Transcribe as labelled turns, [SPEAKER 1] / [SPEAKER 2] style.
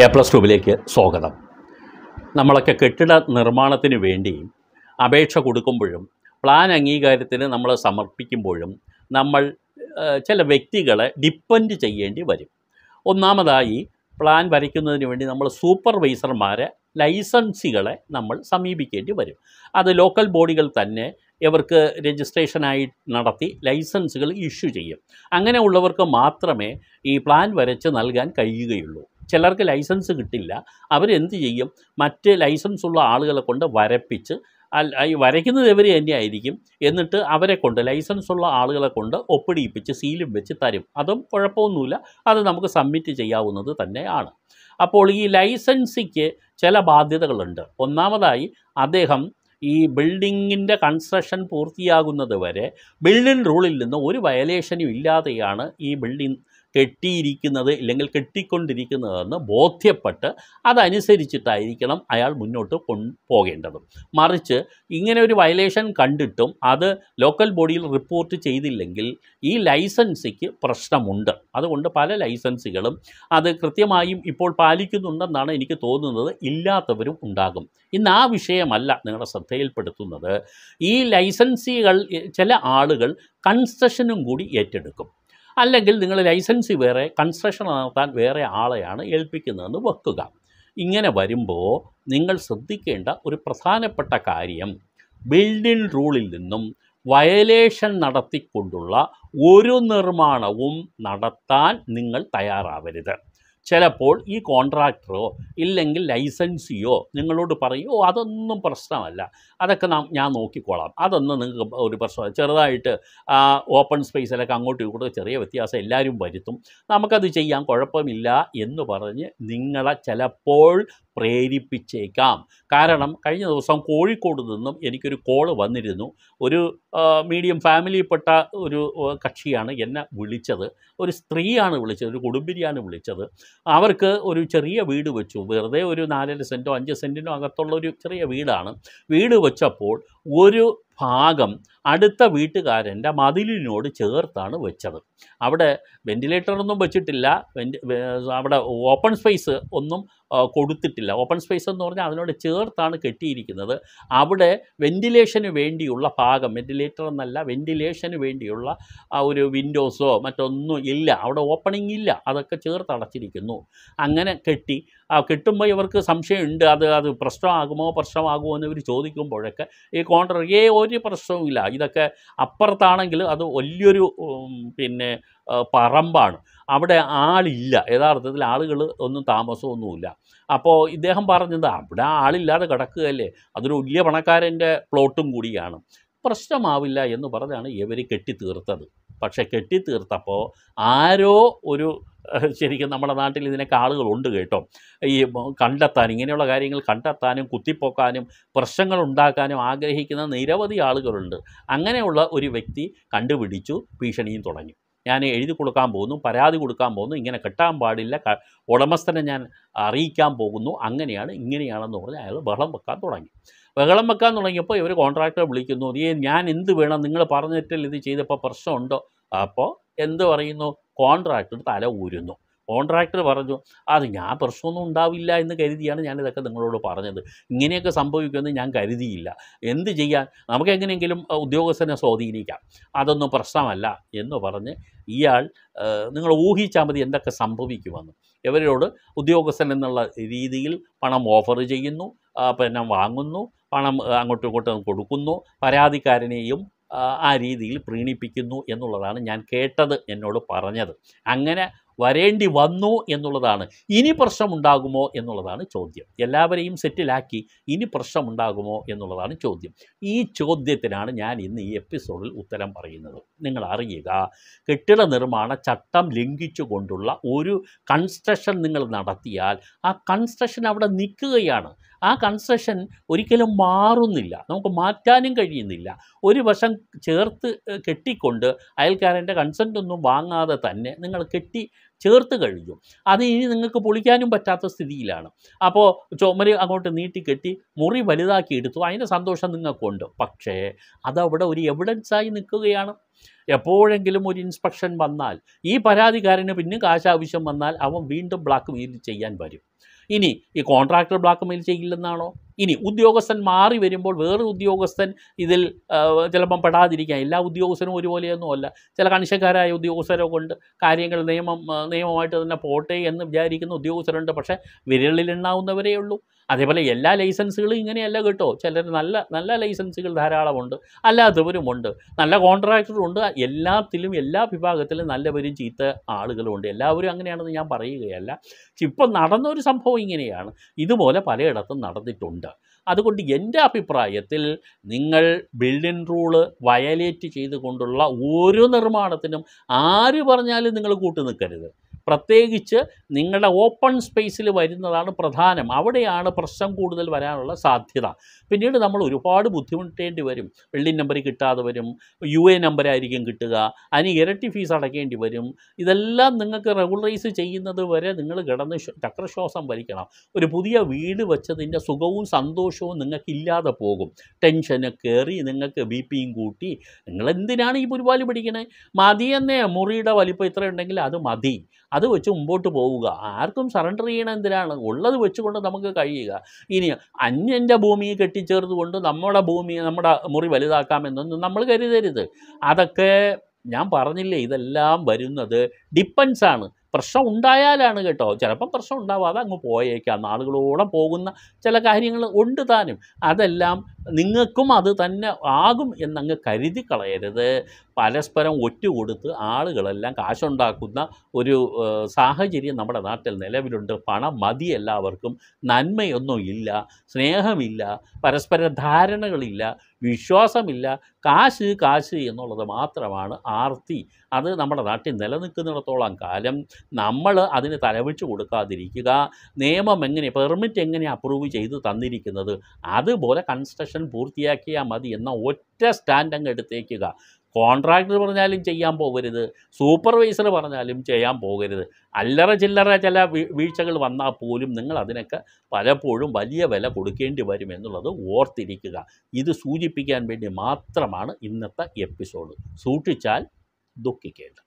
[SPEAKER 1] A plus ട്യൂബിലേക്ക് സ്വാഗതം നമ്മളൊക്കെ കെട്ടിട നിർമ്മാണത്തിന് വേണ്ടി അപേക്ഷ കൊടുക്കുമ്പോഴും പ്ലാൻ അംഗീകാരത്തിന് നമ്മൾ സമർപ്പിക്കുമ്പോഴും നമ്മൾ ചില വ്യക്തികളെ ഡിപ്പെൻഡ് ചെയ്യേണ്ടി വരും ഒന്നാമതായി പ്ലാൻ വരയ്ക്കുന്നതിന് വേണ്ടി നമ്മൾ സൂപ്പർവൈസർമാരെ ലൈസൻസികളെ നമ്മൾ സമീപിക്കേണ്ടി വരും അത് ലോക്കൽ ബോഡികൾ തന്നെ ഇവർക്ക് രജിസ്ട്രേഷനായി നടത്തി ലൈസൻസുകൾ ഇഷ്യൂ ചെയ്യും അങ്ങനെയുള്ളവർക്ക് മാത്രമേ ഈ പ്ലാൻ വരച്ച് നൽകാൻ കഴിയുകയുള്ളൂ ചിലർക്ക് ലൈസൻസ് കിട്ടില്ല അവരെന്ത് ചെയ്യും മറ്റ് ലൈസൻസ് ഉള്ള ആളുകളെ കൊണ്ട് വരപ്പിച്ച് ഈ വരയ്ക്കുന്നത് ഇവർ തന്നെയായിരിക്കും എന്നിട്ട് അവരെ കൊണ്ട് ലൈസൻസ് ഉള്ള ആളുകളെ കൊണ്ട് ഒപ്പിടിയിപ്പിച്ച് സീലും വെച്ച് തരും അതും കുഴപ്പമൊന്നുമില്ല അത് നമുക്ക് സബ്മിറ്റ് ചെയ്യാവുന്നത് തന്നെയാണ് അപ്പോൾ ഈ ലൈസൻസിക്ക് ചില ബാധ്യതകളുണ്ട് ഒന്നാമതായി അദ്ദേഹം ഈ ബിൽഡിങ്ങിൻ്റെ കൺസ്ട്രക്ഷൻ പൂർത്തിയാകുന്നത് വരെ ബിൽഡിംഗ് റൂളിൽ നിന്ന് ഒരു വയലേഷനും ഇല്ലാതെയാണ് ഈ ബിൽഡിംഗ് കെട്ടിയിരിക്കുന്നത് ഇല്ലെങ്കിൽ കെട്ടിക്കൊണ്ടിരിക്കുന്നതെന്ന് ബോധ്യപ്പെട്ട് അതനുസരിച്ചിട്ടായിരിക്കണം അയാൾ മുന്നോട്ട് പോകേണ്ടത് മറിച്ച് ഇങ്ങനെ ഒരു വയലേഷൻ കണ്ടിട്ടും അത് ലോക്കൽ ബോഡിയിൽ റിപ്പോർട്ട് ചെയ്തില്ലെങ്കിൽ ഈ ലൈസൻസിക്ക് പ്രശ്നമുണ്ട് അതുകൊണ്ട് പല ലൈസൻസുകളും അത് കൃത്യമായും ഇപ്പോൾ പാലിക്കുന്നുണ്ടെന്നാണ് എനിക്ക് തോന്നുന്നത് ഇല്ലാത്തവരും ഉണ്ടാകും ഇന്ന് ആ വിഷയമല്ല നിങ്ങളുടെ ശ്രദ്ധയിൽപ്പെടുത്തുന്നത് ഈ ലൈസൻസികൾ ചില ആളുകൾ കൺസെഷനും കൂടി ഏറ്റെടുക്കും അല്ലെങ്കിൽ നിങ്ങൾ ലൈസൻസ് വേറെ കൺസ്ട്രക്ഷൻ നടത്താൻ വേറെ ആളെയാണ് ഏൽപ്പിക്കുന്നതെന്ന് വെക്കുക ഇങ്ങനെ വരുമ്പോൾ നിങ്ങൾ ശ്രദ്ധിക്കേണ്ട ഒരു പ്രധാനപ്പെട്ട കാര്യം ബിൽഡിംഗ് റൂളിൽ നിന്നും വയലേഷൻ നടത്തിക്കൊണ്ടുള്ള ഒരു നിർമ്മാണവും നടത്താൻ നിങ്ങൾ തയ്യാറാവരുത് ചിലപ്പോൾ ഈ കോൺട്രാക്ടറോ ഇല്ലെങ്കിൽ ലൈസൻസിയോ നിങ്ങളോട് പറയും ഓ അതൊന്നും പ്രശ്നമല്ല അതൊക്കെ നാം ഞാൻ നോക്കിക്കോളാം അതൊന്നും നിങ്ങൾക്ക് ഒരു പ്രശ്നമല്ല ചെറുതായിട്ട് ഓപ്പൺ സ്പേസിലൊക്കെ അങ്ങോട്ടും ഇങ്ങോട്ടും ചെറിയ വ്യത്യാസം എല്ലാവരും വരുത്തും നമുക്കത് ചെയ്യാൻ കുഴപ്പമില്ല എന്ന് പറഞ്ഞ് നിങ്ങളെ ചിലപ്പോൾ പ്രേരിപ്പിച്ചേക്കാം കാരണം കഴിഞ്ഞ ദിവസം കോഴിക്കോട് നിന്നും എനിക്കൊരു കോള് വന്നിരുന്നു ഒരു മീഡിയം ഫാമിലിയിൽപ്പെട്ട ഒരു കക്ഷിയാണ് എന്നെ വിളിച്ചത് ഒരു സ്ത്രീയാണ് വിളിച്ചത് ഒരു കുടുംബിരിയാണ് വിളിച്ചത് അവർക്ക് ഒരു ചെറിയ വീട് വെച്ചു വെറുതെ ഒരു നാലര സെൻറ്റോ അഞ്ച് സെൻറ്റിനോ അകത്തുള്ള ഒരു ചെറിയ വീടാണ് വീട് വെച്ചപ്പോൾ ഒരു ഭാഗം അടുത്ത വീട്ടുകാരൻ്റെ മതിലിനോട് ചേർത്താണ് വെച്ചത് അവിടെ വെൻറ്റിലേറ്ററൊന്നും വെച്ചിട്ടില്ല അവിടെ ഓപ്പൺ സ്പേസ് ഒന്നും കൊടുത്തിട്ടില്ല ഓപ്പൺ സ്പേസ് എന്ന് പറഞ്ഞാൽ അതിനോട് ചേർത്താണ് കെട്ടിയിരിക്കുന്നത് അവിടെ വെൻറ്റിലേഷന് വേണ്ടിയുള്ള ഭാഗം വെൻറ്റിലേറ്റർ എന്നല്ല വെൻറ്റിലേഷന് വേണ്ടിയുള്ള ഒരു വിൻഡോസോ മറ്റൊന്നും ഇല്ല അവിടെ ഓപ്പണിംഗ് ഇല്ല അതൊക്കെ ചേർത്ത് അടച്ചിരിക്കുന്നു അങ്ങനെ കെട്ടി കിട്ടുമ്പോൾ ഇവർക്ക് സംശയമുണ്ട് അത് അത് പ്രശ്നമാകുമോ പ്രശ്നമാകുമോ എന്ന് ഇവർ ചോദിക്കുമ്പോഴൊക്കെ ഈ ഏ ഒരു ഇല്ല ഇതൊക്കെ അപ്പുറത്താണെങ്കിൽ അത് വലിയൊരു പിന്നെ പറമ്പാണ് അവിടെ ആളില്ല യഥാർത്ഥത്തിൽ ആളുകൾ ഒന്നും താമസമൊന്നുമില്ല അപ്പോൾ ഇദ്ദേഹം പറഞ്ഞത് അവിടെ ആളില്ലാതെ കിടക്കുകയല്ലേ അതൊരു വലിയ പണക്കാരൻ്റെ പ്ലോട്ടും കൂടിയാണ് പ്രശ്നമാവില്ല എന്ന് പറഞ്ഞാണ് ഇവർ കെട്ടിത്തീർത്തത് പക്ഷേ കെട്ടിത്തീർത്തപ്പോൾ ആരോ ഒരു ശരിക്കും നമ്മുടെ നാട്ടിൽ ഇതിനൊക്കെ ആളുകളുണ്ട് കേട്ടോ ഈ കണ്ടെത്താൻ ഇങ്ങനെയുള്ള കാര്യങ്ങൾ കണ്ടെത്താനും കുത്തിപ്പോക്കാനും പ്രശ്നങ്ങൾ ഉണ്ടാക്കാനും ആഗ്രഹിക്കുന്ന നിരവധി ആളുകളുണ്ട് അങ്ങനെയുള്ള ഒരു വ്യക്തി കണ്ടുപിടിച്ചു ഭീഷണിയും തുടങ്ങി ഞാൻ എഴുതി കൊടുക്കാൻ പോകുന്നു പരാതി കൊടുക്കാൻ പോകുന്നു ഇങ്ങനെ കെട്ടാൻ പാടില്ല ഉടമസ്ഥനെ ഞാൻ അറിയിക്കാൻ പോകുന്നു അങ്ങനെയാണ് ഇങ്ങനെയാണെന്ന് പറഞ്ഞ് അയാൾ ബഹളം വെക്കാൻ തുടങ്ങി ബഹളം വെക്കാൻ തുടങ്ങിയപ്പോൾ ഇവർ കോൺട്രാക്ടറെ വിളിക്കുന്നു ഈ ഞാൻ എന്ത് വേണം നിങ്ങൾ പറഞ്ഞിട്ടിൽ ഇത് ചെയ്തപ്പോൾ പ്രശ്നമുണ്ടോ അപ്പോൾ എന്ത് പറയുന്നു കോൺട്രാക്ടർ തല ഊരുന്നു കോൺട്രാക്ടർ പറഞ്ഞു അത് ഞാൻ പ്രശ്നമൊന്നും ഉണ്ടാവില്ല എന്ന് കരുതിയാണ് ഞാനിതൊക്കെ നിങ്ങളോട് പറഞ്ഞത് ഇങ്ങനെയൊക്കെ സംഭവിക്കുമെന്ന് ഞാൻ കരുതിയില്ല എന്ത് ചെയ്യാൻ നമുക്ക് എങ്ങനെയെങ്കിലും ഉദ്യോഗസ്ഥനെ സ്വാധീനിക്കാം അതൊന്നും പ്രശ്നമല്ല എന്ന് പറഞ്ഞ് ഇയാൾ നിങ്ങൾ ഊഹിച്ചാൽ മതി എന്തൊക്കെ സംഭവിക്കുമെന്ന് ഇവരോട് ഉദ്യോഗസ്ഥൻ എന്നുള്ള രീതിയിൽ പണം ഓഫർ ചെയ്യുന്നു പിന്നെ വാങ്ങുന്നു പണം അങ്ങോട്ടും ഇങ്ങോട്ടും കൊടുക്കുന്നു പരാതിക്കാരനെയും ആ രീതിയിൽ പ്രീണിപ്പിക്കുന്നു എന്നുള്ളതാണ് ഞാൻ കേട്ടത് എന്നോട് പറഞ്ഞത് അങ്ങനെ വരേണ്ടി വന്നു എന്നുള്ളതാണ് ഇനി പ്രശ്നമുണ്ടാകുമോ എന്നുള്ളതാണ് ചോദ്യം എല്ലാവരെയും സെറ്റിലാക്കി ഇനി പ്രശ്നമുണ്ടാകുമോ എന്നുള്ളതാണ് ചോദ്യം ഈ ചോദ്യത്തിനാണ് ഞാൻ ഇന്ന് ഈ എപ്പിസോഡിൽ ഉത്തരം പറയുന്നത് നിങ്ങൾ അറിയുക കെട്ടിട നിർമ്മാണ ചട്ടം ലംഘിച്ചുകൊണ്ടുള്ള ഒരു കൺസ്ട്രക്ഷൻ നിങ്ങൾ നടത്തിയാൽ ആ കൺസ്ട്രക്ഷൻ അവിടെ നിൽക്കുകയാണ് ആ കൺസ്ട്രക്ഷൻ ഒരിക്കലും മാറുന്നില്ല നമുക്ക് മാറ്റാനും കഴിയുന്നില്ല ഒരു വശം ചേർത്ത് കെട്ടിക്കൊണ്ട് അയൽക്കാരൻ്റെ കൺസെൻ്റ് ഒന്നും വാങ്ങാതെ തന്നെ നിങ്ങൾ കെട്ടി ചേർത്ത് കഴിഞ്ഞു അത് ഇനി നിങ്ങൾക്ക് പൊളിക്കാനും പറ്റാത്ത സ്ഥിതിയിലാണ് അപ്പോൾ ചുമര് അങ്ങോട്ട് നീട്ടിക്കെട്ടി മുറി വലുതാക്കി എടുത്തു അതിൻ്റെ സന്തോഷം നിങ്ങൾക്കുണ്ട് പക്ഷേ അതവിടെ ഒരു എവിഡൻസായി നിൽക്കുകയാണ് എപ്പോഴെങ്കിലും ഒരു ഇൻസ്പെക്ഷൻ വന്നാൽ ഈ പരാതിക്കാരന് പിന്നെ കാശ് ആവശ്യം വന്നാൽ അവൻ വീണ്ടും ബ്ലാക്ക് മെയിൽ ചെയ്യാൻ വരും ഇനി ഈ കോൺട്രാക്ടർ ബ്ലാക്ക് മെയിൽ ചെയ്യില്ലെന്നാണോ ഇനി ഉദ്യോഗസ്ഥൻ മാറി വരുമ്പോൾ വേറെ ഉദ്യോഗസ്ഥൻ ഇതിൽ ചിലപ്പം പെടാതിരിക്കാം എല്ലാ ഉദ്യോഗസ്ഥനും ഒരുപോലെയൊന്നുമല്ല ചില കണിശക്കാരായ ഉദ്യോഗസ്ഥരെ കൊണ്ട് കാര്യങ്ങൾ നിയമം നിയമമായിട്ട് തന്നെ പോട്ടെ എന്ന് വിചാരിക്കുന്ന ഉദ്യോഗസ്ഥരുണ്ട് പക്ഷേ വിരലിലുണ്ടാവുന്നവരേ ഉള്ളൂ അതേപോലെ എല്ലാ ലൈസൻസുകളും ഇങ്ങനെയല്ല കേട്ടോ ചിലർ നല്ല നല്ല ലൈസൻസുകൾ ധാരാളമുണ്ട് അല്ലാത്തവരുമുണ്ട് നല്ല ഉണ്ട് എല്ലാത്തിലും എല്ലാ വിഭാഗത്തിലും നല്ലവരും ചീത്ത ആളുകളുമുണ്ട് എല്ലാവരും അങ്ങനെയാണെന്ന് ഞാൻ പറയുകയല്ല ഇപ്പം നടന്നൊരു സംഭവം ഇങ്ങനെയാണ് ഇതുപോലെ പലയിടത്തും നടന്നിട്ടുണ്ട് അതുകൊണ്ട് എൻ്റെ അഭിപ്രായത്തിൽ നിങ്ങൾ ബിൽഡിംഗ് റൂള് വയലേറ്റ് ചെയ്തുകൊണ്ടുള്ള ഓരോ നിർമ്മാണത്തിനും ആര് പറഞ്ഞാലും നിങ്ങൾ കൂട്ടു നിൽക്കരുത് പ്രത്യേകിച്ച് നിങ്ങളുടെ ഓപ്പൺ സ്പേസിൽ വരുന്നതാണ് പ്രധാനം അവിടെയാണ് പ്രശ്നം കൂടുതൽ വരാനുള്ള സാധ്യത പിന്നീട് നമ്മൾ ഒരുപാട് ബുദ്ധിമുട്ടേണ്ടി വരും വെള്ളി നമ്പർ കിട്ടാതെ വരും യു എ ആയിരിക്കും കിട്ടുക അതിന് ഇരട്ടി ഫീസ് അടയ്ക്കേണ്ടി വരും ഇതെല്ലാം നിങ്ങൾക്ക് റെഗുലറൈസ് ചെയ്യുന്നത് വരെ നിങ്ങൾ കിടന്ന് ചക്രശ്വാസം വലിക്കണം ഒരു പുതിയ വീട് വെച്ചതിൻ്റെ സുഖവും സന്തോഷവും നിങ്ങൾക്ക് ഇല്ലാതെ പോകും ടെൻഷന് കയറി നിങ്ങൾക്ക് ബി പിയും കൂട്ടി നിങ്ങൾ എന്തിനാണ് ഈ പുരുപാലി പിടിക്കണേ മതിയെന്നേ മുറിയുടെ വലിപ്പം ഇത്ര ഉണ്ടെങ്കിൽ അത് മതി അത് വെച്ച് മുമ്പോട്ട് പോവുക ആർക്കും സറണ്ടർ ചെയ്യണം എന്തിനാണ് ഉള്ളത് വെച്ചുകൊണ്ട് നമുക്ക് കഴിയുക ഇനി അന്യൻ്റെ ഭൂമിയെ കെട്ടിച്ചേർത്തുകൊണ്ട് നമ്മുടെ ഭൂമിയെ നമ്മുടെ മുറി വലുതാക്കാമെന്നൊന്നും നമ്മൾ കരുതരുത് അതൊക്കെ ഞാൻ പറഞ്ഞില്ലേ ഇതെല്ലാം വരുന്നത് ഡിപ്പെൻസ് ആണ് പ്രശ്നം ഉണ്ടായാലാണ് കേട്ടോ ചിലപ്പം പ്രശ്നം ഉണ്ടാവാതെ അങ്ങ് പോയേക്കാം നാളുകളോളം പോകുന്ന ചില കാര്യങ്ങൾ ഉണ്ട് താനും അതെല്ലാം നിങ്ങൾക്കും അത് തന്നെ ആകും എന്നങ്ങ് കരുതി കളയരുത് പരസ്പരം ഒറ്റുകൊടുത്ത് ആളുകളെല്ലാം കാശുണ്ടാക്കുന്ന ഒരു സാഹചര്യം നമ്മുടെ നാട്ടിൽ നിലവിലുണ്ട് പണം മതി എല്ലാവർക്കും നന്മയൊന്നും ഇല്ല സ്നേഹമില്ല പരസ്പര ധാരണകളില്ല വിശ്വാസമില്ല കാശ് കാശ് എന്നുള്ളത് മാത്രമാണ് ആർത്തി അത് നമ്മുടെ നാട്ടിൽ നിലനിൽക്കുന്നിടത്തോളം കാലം നമ്മൾ അതിന് തലവിച്ച് കൊടുക്കാതിരിക്കുക നിയമം എങ്ങനെ പെർമിറ്റ് എങ്ങനെ അപ്രൂവ് ചെയ്ത് തന്നിരിക്കുന്നത് അതുപോലെ കൺസ്ട്രക്ഷൻ പൂർത്തിയാക്കിയാൽ മതി എന്ന ഒറ്റ സ്റ്റാൻഡ് അങ്ങ് എടുത്തേക്കുക കോൺട്രാക്ടർ പറഞ്ഞാലും ചെയ്യാൻ പോകരുത് സൂപ്പർവൈസർ പറഞ്ഞാലും ചെയ്യാൻ പോകരുത് അല്ലറ ചില്ലറ ചില വീഴ്ചകൾ വന്നാൽ പോലും നിങ്ങൾ അതിനൊക്കെ പലപ്പോഴും വലിയ വില കൊടുക്കേണ്ടി വരും എന്നുള്ളത് ഓർത്തിരിക്കുക ഇത് സൂചിപ്പിക്കാൻ വേണ്ടി മാത്രമാണ് ഇന്നത്തെ എപ്പിസോഡ് സൂക്ഷിച്ചാൽ ദുഃഖിക്കേണ്ട